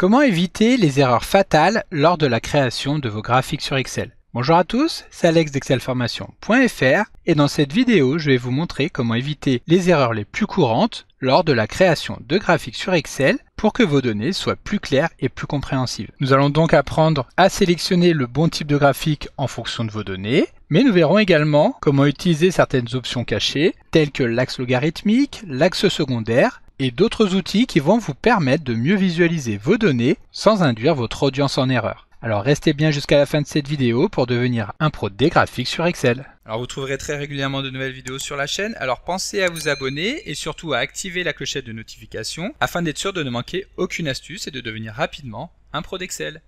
Comment éviter les erreurs fatales lors de la création de vos graphiques sur Excel Bonjour à tous, c'est Alex d'excelformation.fr et dans cette vidéo, je vais vous montrer comment éviter les erreurs les plus courantes lors de la création de graphiques sur Excel pour que vos données soient plus claires et plus compréhensives. Nous allons donc apprendre à sélectionner le bon type de graphique en fonction de vos données, mais nous verrons également comment utiliser certaines options cachées telles que l'axe logarithmique, l'axe secondaire, et d'autres outils qui vont vous permettre de mieux visualiser vos données sans induire votre audience en erreur. Alors restez bien jusqu'à la fin de cette vidéo pour devenir un pro des graphiques sur Excel. Alors vous trouverez très régulièrement de nouvelles vidéos sur la chaîne, alors pensez à vous abonner et surtout à activer la clochette de notification afin d'être sûr de ne manquer aucune astuce et de devenir rapidement un pro d'Excel.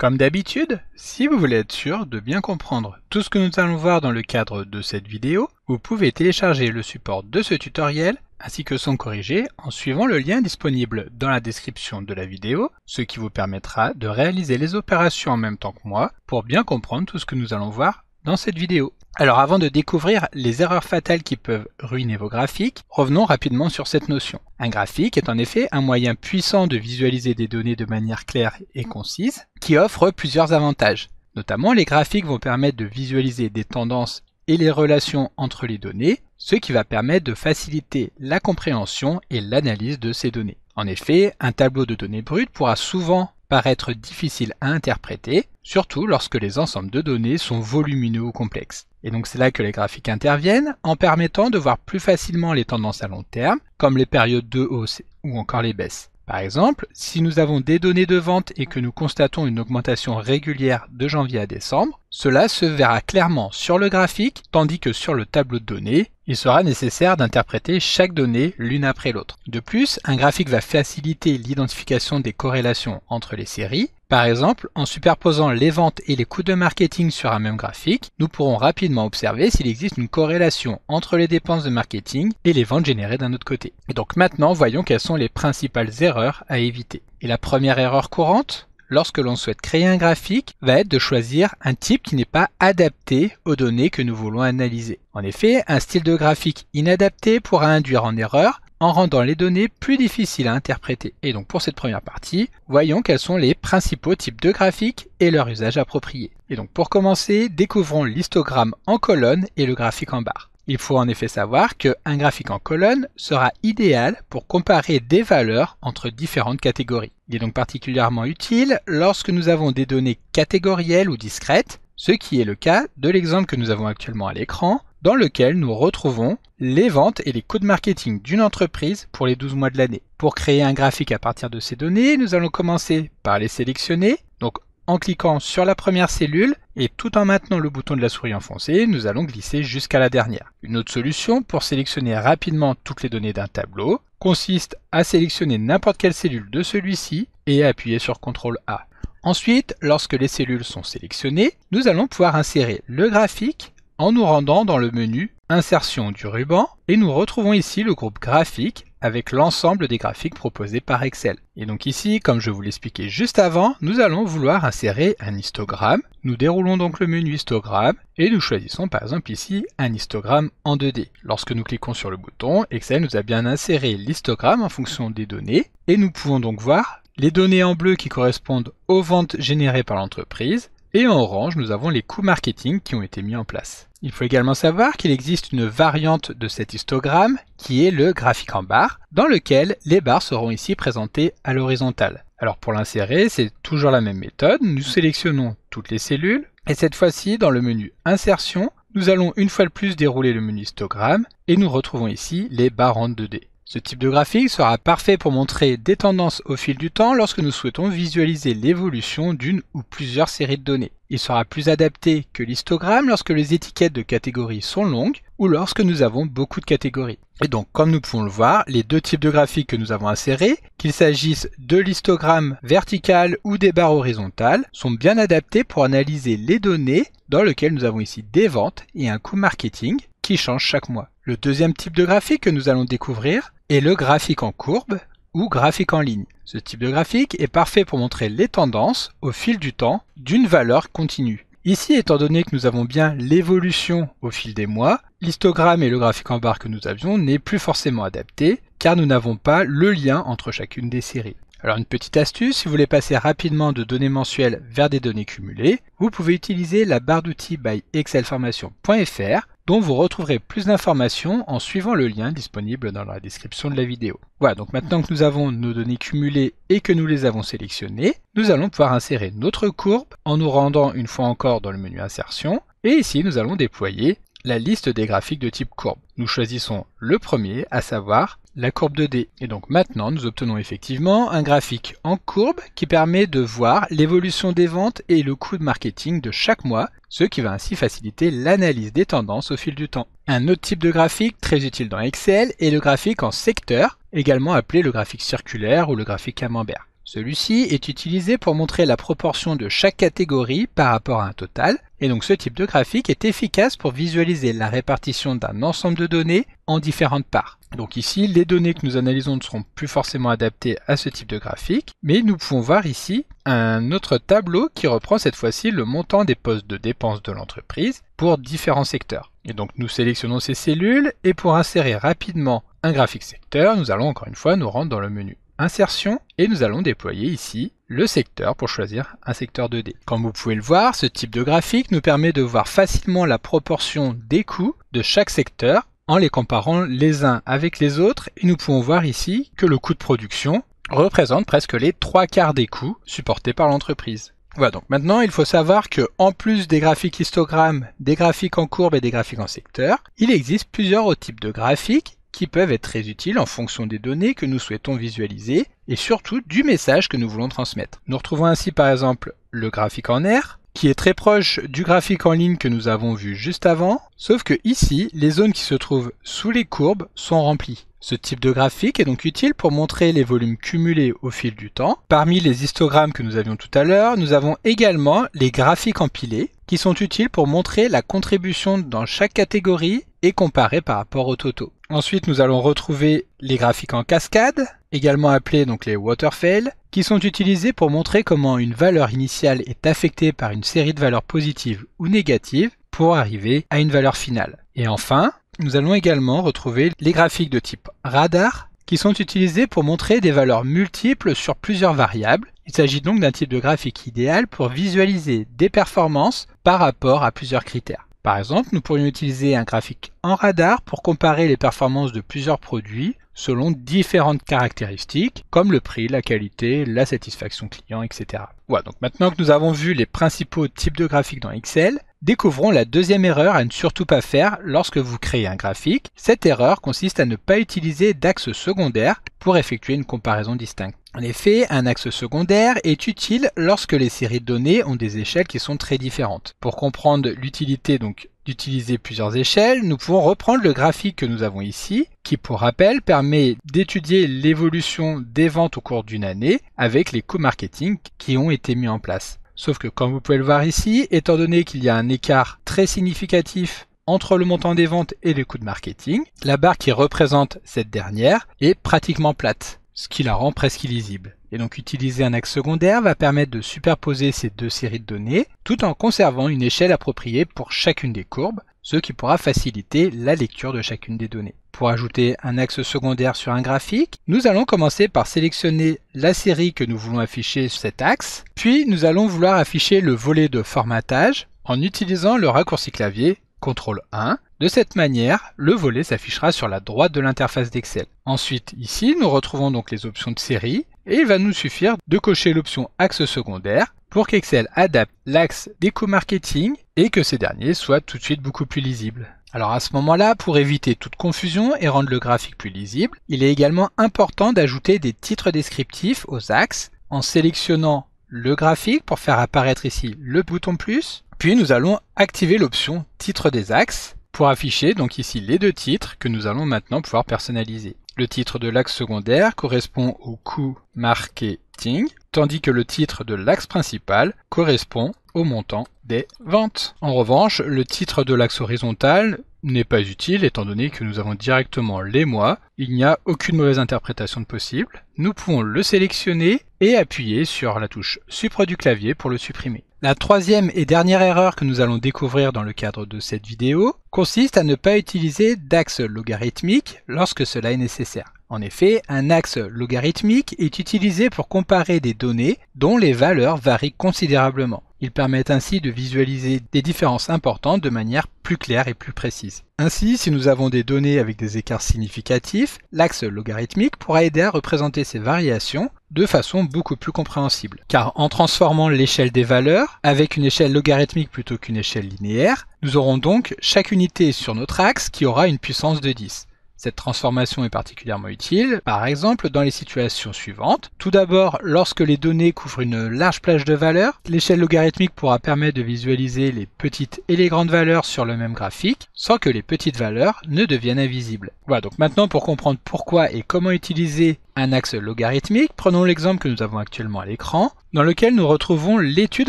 Comme d'habitude, si vous voulez être sûr de bien comprendre tout ce que nous allons voir dans le cadre de cette vidéo, vous pouvez télécharger le support de ce tutoriel ainsi que son corrigé en suivant le lien disponible dans la description de la vidéo, ce qui vous permettra de réaliser les opérations en même temps que moi pour bien comprendre tout ce que nous allons voir dans cette vidéo. Alors avant de découvrir les erreurs fatales qui peuvent ruiner vos graphiques, revenons rapidement sur cette notion. Un graphique est en effet un moyen puissant de visualiser des données de manière claire et concise, qui offre plusieurs avantages. Notamment, les graphiques vont permettre de visualiser des tendances et les relations entre les données, ce qui va permettre de faciliter la compréhension et l'analyse de ces données. En effet, un tableau de données brutes pourra souvent paraître difficile à interpréter, surtout lorsque les ensembles de données sont volumineux ou complexes. Et donc c'est là que les graphiques interviennent, en permettant de voir plus facilement les tendances à long terme, comme les périodes de hausse ou encore les baisses. Par exemple, si nous avons des données de vente et que nous constatons une augmentation régulière de janvier à décembre, cela se verra clairement sur le graphique, tandis que sur le tableau de données, il sera nécessaire d'interpréter chaque donnée l'une après l'autre. De plus, un graphique va faciliter l'identification des corrélations entre les séries, par exemple, en superposant les ventes et les coûts de marketing sur un même graphique, nous pourrons rapidement observer s'il existe une corrélation entre les dépenses de marketing et les ventes générées d'un autre côté. Et donc maintenant, voyons quelles sont les principales erreurs à éviter. Et la première erreur courante, lorsque l'on souhaite créer un graphique va être de choisir un type qui n'est pas adapté aux données que nous voulons analyser. En effet, un style de graphique inadapté pourra induire en erreur en rendant les données plus difficiles à interpréter. Et donc pour cette première partie, voyons quels sont les principaux types de graphiques et leur usage approprié. Et donc pour commencer, découvrons l'histogramme en colonne et le graphique en barre. Il faut en effet savoir qu'un graphique en colonne sera idéal pour comparer des valeurs entre différentes catégories. Il est donc particulièrement utile lorsque nous avons des données catégorielles ou discrètes, ce qui est le cas de l'exemple que nous avons actuellement à l'écran, dans lequel nous retrouvons les ventes et les coûts de marketing d'une entreprise pour les 12 mois de l'année. Pour créer un graphique à partir de ces données, nous allons commencer par les sélectionner, donc en cliquant sur la première cellule et tout en maintenant le bouton de la souris enfoncé, nous allons glisser jusqu'à la dernière. Une autre solution pour sélectionner rapidement toutes les données d'un tableau consiste à sélectionner n'importe quelle cellule de celui-ci et à appuyer sur CTRL A. Ensuite, lorsque les cellules sont sélectionnées, nous allons pouvoir insérer le graphique en nous rendant dans le menu Insertion du ruban et nous retrouvons ici le groupe graphique avec l'ensemble des graphiques proposés par Excel. Et donc ici, comme je vous l'expliquais juste avant, nous allons vouloir insérer un histogramme. Nous déroulons donc le menu histogramme et nous choisissons par exemple ici un histogramme en 2D. Lorsque nous cliquons sur le bouton, Excel nous a bien inséré l'histogramme en fonction des données et nous pouvons donc voir les données en bleu qui correspondent aux ventes générées par l'entreprise et en orange nous avons les coûts marketing qui ont été mis en place. Il faut également savoir qu'il existe une variante de cet histogramme qui est le graphique en barre, dans lequel les barres seront ici présentées à l'horizontale. Alors pour l'insérer, c'est toujours la même méthode, nous sélectionnons toutes les cellules, et cette fois-ci dans le menu Insertion, nous allons une fois de plus dérouler le menu histogramme, et nous retrouvons ici les barres en 2D. Ce type de graphique sera parfait pour montrer des tendances au fil du temps lorsque nous souhaitons visualiser l'évolution d'une ou plusieurs séries de données. Il sera plus adapté que l'histogramme lorsque les étiquettes de catégories sont longues ou lorsque nous avons beaucoup de catégories. Et donc, comme nous pouvons le voir, les deux types de graphiques que nous avons insérés, qu'il s'agisse de l'histogramme vertical ou des barres horizontales, sont bien adaptés pour analyser les données dans lesquelles nous avons ici des ventes et un coût marketing qui change chaque mois. Le deuxième type de graphique que nous allons découvrir et le graphique en courbe ou graphique en ligne. Ce type de graphique est parfait pour montrer les tendances au fil du temps d'une valeur continue. Ici, étant donné que nous avons bien l'évolution au fil des mois, l'histogramme et le graphique en barre que nous avions n'est plus forcément adapté car nous n'avons pas le lien entre chacune des séries. Alors une petite astuce, si vous voulez passer rapidement de données mensuelles vers des données cumulées, vous pouvez utiliser la barre d'outils by excelformation.fr dont vous retrouverez plus d'informations en suivant le lien disponible dans la description de la vidéo. Voilà, donc maintenant que nous avons nos données cumulées et que nous les avons sélectionnées, nous allons pouvoir insérer notre courbe en nous rendant une fois encore dans le menu Insertion, et ici nous allons déployer la liste des graphiques de type courbe. Nous choisissons le premier, à savoir la courbe de d Et donc maintenant, nous obtenons effectivement un graphique en courbe qui permet de voir l'évolution des ventes et le coût de marketing de chaque mois, ce qui va ainsi faciliter l'analyse des tendances au fil du temps. Un autre type de graphique très utile dans Excel est le graphique en secteur, également appelé le graphique circulaire ou le graphique camembert. Celui-ci est utilisé pour montrer la proportion de chaque catégorie par rapport à un total, et donc ce type de graphique est efficace pour visualiser la répartition d'un ensemble de données en différentes parts. Donc ici, les données que nous analysons ne seront plus forcément adaptées à ce type de graphique, mais nous pouvons voir ici un autre tableau qui reprend cette fois-ci le montant des postes de dépenses de l'entreprise pour différents secteurs. Et donc nous sélectionnons ces cellules, et pour insérer rapidement un graphique secteur, nous allons encore une fois nous rendre dans le menu insertion et nous allons déployer ici le secteur pour choisir un secteur 2D. Comme vous pouvez le voir, ce type de graphique nous permet de voir facilement la proportion des coûts de chaque secteur en les comparant les uns avec les autres et nous pouvons voir ici que le coût de production représente presque les trois quarts des coûts supportés par l'entreprise. Voilà donc maintenant il faut savoir que en plus des graphiques histogrammes, des graphiques en courbe et des graphiques en secteur, il existe plusieurs types de graphiques qui peuvent être très utiles en fonction des données que nous souhaitons visualiser et surtout du message que nous voulons transmettre. Nous retrouvons ainsi par exemple le graphique en air qui est très proche du graphique en ligne que nous avons vu juste avant, sauf que ici, les zones qui se trouvent sous les courbes sont remplies. Ce type de graphique est donc utile pour montrer les volumes cumulés au fil du temps. Parmi les histogrammes que nous avions tout à l'heure, nous avons également les graphiques empilés, qui sont utiles pour montrer la contribution dans chaque catégorie et comparer par rapport au totaux. Ensuite, nous allons retrouver les graphiques en cascade, également appelés donc les waterfall, qui sont utilisés pour montrer comment une valeur initiale est affectée par une série de valeurs positives ou négatives pour arriver à une valeur finale. Et enfin, nous allons également retrouver les graphiques de type radar, qui sont utilisés pour montrer des valeurs multiples sur plusieurs variables. Il s'agit donc d'un type de graphique idéal pour visualiser des performances par rapport à plusieurs critères. Par exemple, nous pourrions utiliser un graphique en radar pour comparer les performances de plusieurs produits selon différentes caractéristiques comme le prix, la qualité, la satisfaction client, etc. Voilà, donc maintenant que nous avons vu les principaux types de graphiques dans Excel, Découvrons la deuxième erreur à ne surtout pas faire lorsque vous créez un graphique. Cette erreur consiste à ne pas utiliser d'axe secondaire pour effectuer une comparaison distincte. En effet, un axe secondaire est utile lorsque les séries de données ont des échelles qui sont très différentes. Pour comprendre l'utilité donc d'utiliser plusieurs échelles, nous pouvons reprendre le graphique que nous avons ici, qui pour rappel permet d'étudier l'évolution des ventes au cours d'une année avec les coûts marketing qui ont été mis en place. Sauf que comme vous pouvez le voir ici, étant donné qu'il y a un écart très significatif entre le montant des ventes et les coûts de marketing, la barre qui représente cette dernière est pratiquement plate, ce qui la rend presque illisible. Et donc utiliser un axe secondaire va permettre de superposer ces deux séries de données tout en conservant une échelle appropriée pour chacune des courbes, ce qui pourra faciliter la lecture de chacune des données. Pour ajouter un axe secondaire sur un graphique, nous allons commencer par sélectionner la série que nous voulons afficher sur cet axe, puis nous allons vouloir afficher le volet de formatage en utilisant le raccourci clavier CTRL 1. De cette manière, le volet s'affichera sur la droite de l'interface d'Excel. Ensuite, ici, nous retrouvons donc les options de série et il va nous suffire de cocher l'option axe secondaire pour qu'Excel adapte l'axe d'éco-marketing et que ces derniers soient tout de suite beaucoup plus lisibles. Alors à ce moment-là, pour éviter toute confusion et rendre le graphique plus lisible, il est également important d'ajouter des titres descriptifs aux axes en sélectionnant le graphique pour faire apparaître ici le bouton plus, puis nous allons activer l'option titre des axes pour afficher donc ici les deux titres que nous allons maintenant pouvoir personnaliser. Le titre de l'axe secondaire correspond au coût marketing, tandis que le titre de l'axe principal correspond au montant des ventes. En revanche, le titre de l'axe horizontal n'est pas utile étant donné que nous avons directement les mois, il n'y a aucune mauvaise interprétation de possible. Nous pouvons le sélectionner et appuyer sur la touche supre du clavier pour le supprimer. La troisième et dernière erreur que nous allons découvrir dans le cadre de cette vidéo consiste à ne pas utiliser d'axe logarithmique lorsque cela est nécessaire. En effet, un axe logarithmique est utilisé pour comparer des données dont les valeurs varient considérablement. Ils permettent ainsi de visualiser des différences importantes de manière plus claire et plus précise. Ainsi, si nous avons des données avec des écarts significatifs, l'axe logarithmique pourra aider à représenter ces variations de façon beaucoup plus compréhensible. Car en transformant l'échelle des valeurs avec une échelle logarithmique plutôt qu'une échelle linéaire, nous aurons donc chaque unité sur notre axe qui aura une puissance de 10. Cette transformation est particulièrement utile, par exemple, dans les situations suivantes. Tout d'abord, lorsque les données couvrent une large plage de valeurs, l'échelle logarithmique pourra permettre de visualiser les petites et les grandes valeurs sur le même graphique, sans que les petites valeurs ne deviennent invisibles. Voilà, donc maintenant, pour comprendre pourquoi et comment utiliser un axe logarithmique, prenons l'exemple que nous avons actuellement à l'écran dans lequel nous retrouvons l'étude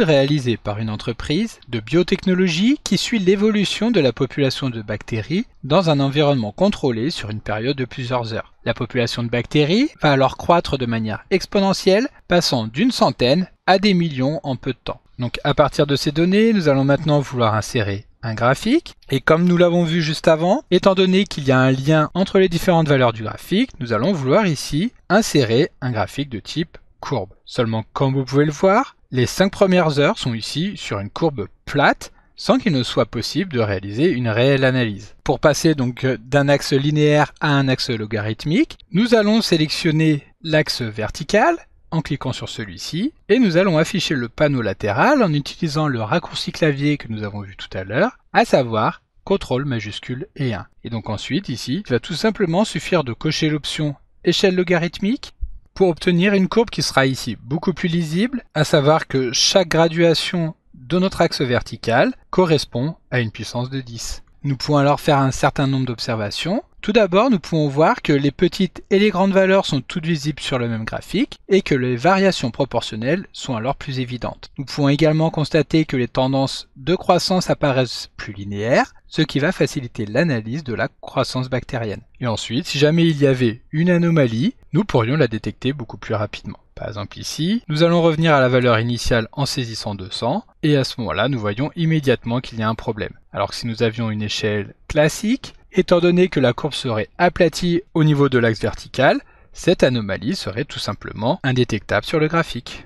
réalisée par une entreprise de biotechnologie qui suit l'évolution de la population de bactéries dans un environnement contrôlé sur une période de plusieurs heures. La population de bactéries va alors croître de manière exponentielle, passant d'une centaine à des millions en peu de temps. Donc à partir de ces données, nous allons maintenant vouloir insérer un graphique. Et comme nous l'avons vu juste avant, étant donné qu'il y a un lien entre les différentes valeurs du graphique, nous allons vouloir ici insérer un graphique de type courbe. Seulement, comme vous pouvez le voir, les 5 premières heures sont ici sur une courbe plate, sans qu'il ne soit possible de réaliser une réelle analyse. Pour passer donc d'un axe linéaire à un axe logarithmique, nous allons sélectionner l'axe vertical en cliquant sur celui-ci et nous allons afficher le panneau latéral en utilisant le raccourci clavier que nous avons vu tout à l'heure, à savoir CTRL majuscule et 1. Et donc ensuite ici, il va tout simplement suffire de cocher l'option échelle logarithmique pour obtenir une courbe qui sera ici beaucoup plus lisible, à savoir que chaque graduation de notre axe vertical correspond à une puissance de 10. Nous pouvons alors faire un certain nombre d'observations. Tout d'abord, nous pouvons voir que les petites et les grandes valeurs sont toutes visibles sur le même graphique et que les variations proportionnelles sont alors plus évidentes. Nous pouvons également constater que les tendances de croissance apparaissent plus linéaires ce qui va faciliter l'analyse de la croissance bactérienne. Et ensuite, si jamais il y avait une anomalie, nous pourrions la détecter beaucoup plus rapidement. Par exemple ici, nous allons revenir à la valeur initiale en saisissant 200, et à ce moment-là, nous voyons immédiatement qu'il y a un problème. Alors que si nous avions une échelle classique, étant donné que la courbe serait aplatie au niveau de l'axe vertical, cette anomalie serait tout simplement indétectable sur le graphique.